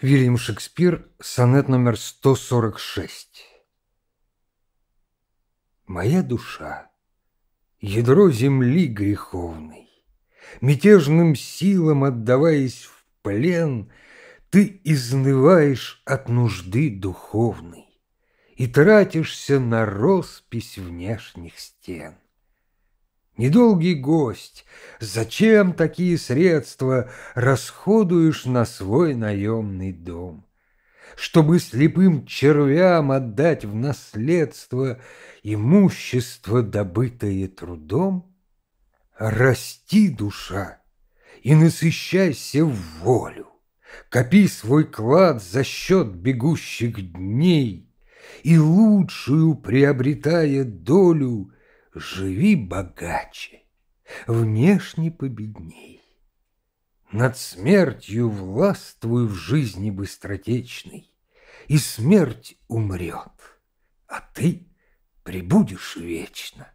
Вильям Шекспир, сонет номер 146. Моя душа, ядро земли греховной, Мятежным силам отдаваясь в плен, Ты изнываешь от нужды духовной И тратишься на роспись внешних стен. Недолгий гость, зачем такие средства расходуешь на свой наемный дом? Чтобы слепым червям отдать в наследство имущество, добытое трудом? Расти, душа, и насыщайся в волю, копи свой клад за счет бегущих дней, и лучшую приобретая долю — живи богаче, внешне победней. Над смертью властвуй в жизни быстротечной, И смерть умрет, а ты прибудешь вечно.